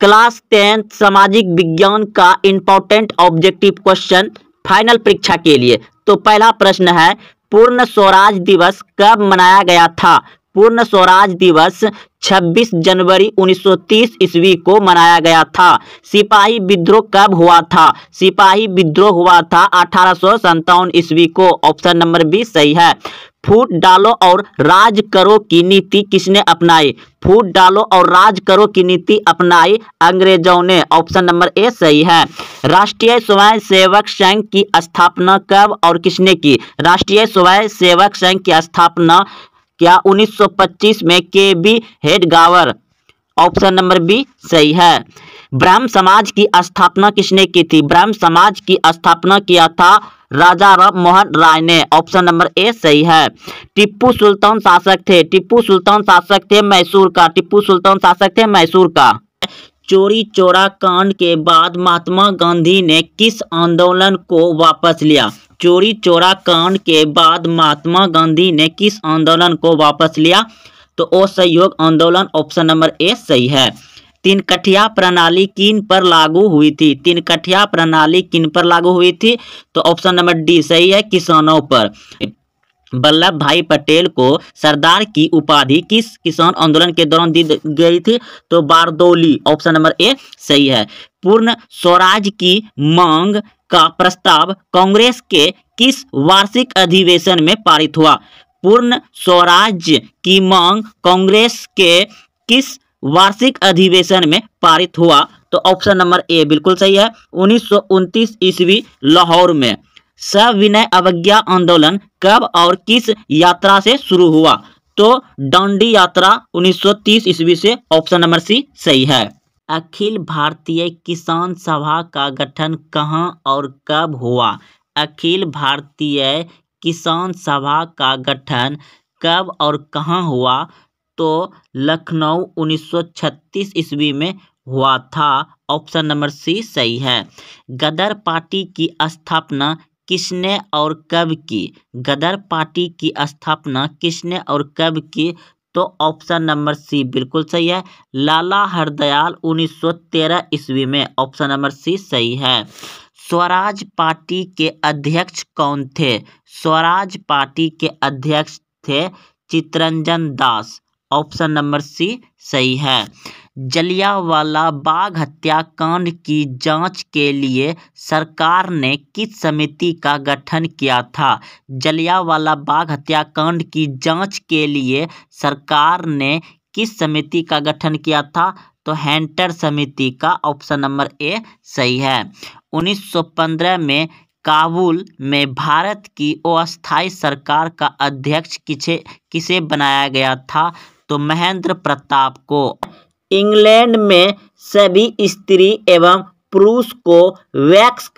class tenth सामाजिक विज्ञान का इंपॉर्टेंट ऑब्जेक्टिव क्वेश्चन फाइनल परीक्षा के लिए तो पहला प्रश्न है पूर्ण स्वराज दिवस कब मनाया गया था पूर्ण स्वराज दिवस 26 जनवरी 1930 ईस्वी को मनाया गया था सिपाही विद्रोह कब हुआ था सिपाही विद्रोह हुआ था अठारह ईस्वी को ऑप्शन नंबर बी सही है फूट डालो और राज करो की नीति किसने अपनाई फूट डालो और राज करो की नीति अपनाई अंग्रेजों ने ऑप्शन नंबर ए सही है राष्ट्रीय स्वयं सेवक संघ की स्थापना कब और किसने की राष्ट्रीय स्वयं सेवक संघ की स्थापना क्या 1925 में K B Hedgewar option number B सही है ब्राह्म समाज की स्थापना किसने की थी ब्राह्म समाज की स्थापना किया था राजा राम मोहन राय ने ऑप्शन नंबर ए सही है टिप्पू सुल्तान शासक थे टिप्पू सुल्तान शासक थे मैसूर का टिप्पू सुल्तान शासक थे मैसूर का चोरी चोरा कांड के बाद महात्मा गांधी ने किस आंदोलन को वापस लिया चोरी चोरा कांड के बाद महात्मा गांधी ने किस आंदोलन को वापस लिया तो असहयोग आंदोलन ऑप्शन नंबर ए सही है तीन कठिया प्रणाली किन पर लागू हुई थी तीन कठिया प्रणाली किन पर लागू हुई थी तो ऑप्शन नंबर डी सही है किसानों पर वल्लभ भाई पटेल को सरदार की उपाधि किस किसान आंदोलन के दौरान दी गई थी तो बारदोली ऑप्शन नंबर ए सही है पूर्ण स्वराज की मांग का प्रस्ताव कांग्रेस के किस वार्षिक अधिवेशन में पारित हुआ पूर्ण स्वराज्य की मांग कांग्रेस के किस वार्षिक अधिवेशन में पारित हुआ तो ऑप्शन नंबर ए बिल्कुल सही है उन्नीस ईस्वी लाहौर में सविनय अवज्ञा आंदोलन कब और किस यात्रा से शुरू हुआ तो डांडी यात्रा 1930 ईस्वी से ऑप्शन नंबर सी सही है अखिल भारतीय किसान सभा का गठन कहाँ और कब हुआ अखिल भारतीय किसान सभा का गठन कब और कहाँ हुआ तो लखनऊ छत्तीस ईस्वी में हुआ था ऑप्शन नंबर सी सही है गदर पार्टी की स्थापना किसने और कब की गदर पार्टी की स्थापना किसने और कब की तो ऑप्शन नंबर सी बिल्कुल सही है लाला हरदयाल 1913 ईस्वी में ऑप्शन नंबर सी सही है स्वराज पार्टी के अध्यक्ष कौन थे स्वराज पार्टी के अध्यक्ष थे Chittaranjan Das option number C सही है जलियावाला बाग हत्याकांड की जांच के लिए सरकार ने किस समिति का गठन किया था जलियावाला बाग हत्याकांड की जांच के लिए सरकार ने किस समिति का गठन किया था तो हैंटर समिति का ऑप्शन नंबर ए सही है 1915 में काबुल में भारत की अस्थायी सरकार का अध्यक्ष किसे किसे बनाया गया था तो महेंद्र प्रताप को इंग्लैंड में सभी स्त्री एवं पुरुष को वैक्स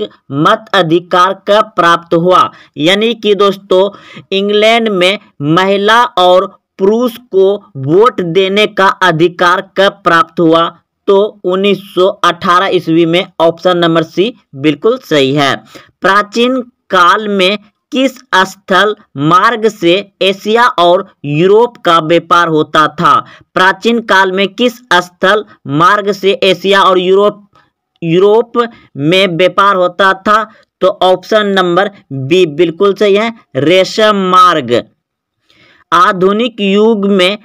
मत अधिकार का प्राप्त हुआ यानी कि दोस्तों इंग्लैंड में महिला और पुरुष को वोट देने का अधिकार कब प्राप्त हुआ तो 1918 ईस्वी में ऑप्शन नंबर सी बिल्कुल सही है प्राचीन काल में किस स्थल मार्ग से एशिया और यूरोप का व्यापार होता था प्राचीन काल में किस स्थल मार्ग से एशिया और यूरोप यूरोप में व्यापार होता था तो ऑप्शन नंबर बी बिल्कुल सही है रेशम मार्ग आधुनिक युग में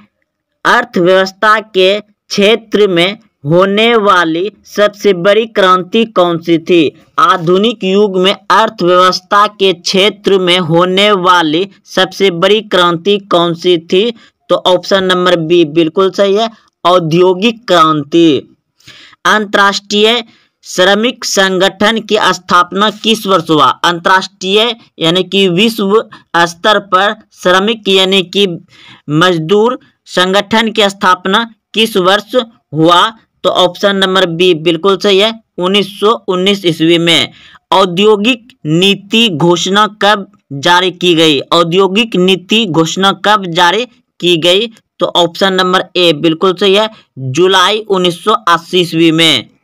अर्थव्यवस्था के क्षेत्र में होने वाली सबसे बड़ी क्रांति कौन सी थी आधुनिक युग में अर्थव्यवस्था के क्षेत्र में होने वाली सबसे बड़ी क्रांति कौन सी थी तो ऑप्शन नंबर बी बिल्कुल सही है औद्योगिक क्रांति अंतर्राष्ट्रीय श्रमिक संगठन की स्थापना किस वर्ष हुआ अंतर्राष्ट्रीय यानी कि विश्व स्तर पर श्रमिक यानी कि मजदूर संगठन की स्थापना किस वर्ष हुआ तो ऑप्शन नंबर बी बिल्कुल सही है 1919 ईस्वी में औद्योगिक नीति घोषणा कब जारी की गई औद्योगिक नीति घोषणा कब जारी की गई तो ऑप्शन नंबर ए बिल्कुल सही है जुलाई 1980 ईस्वी में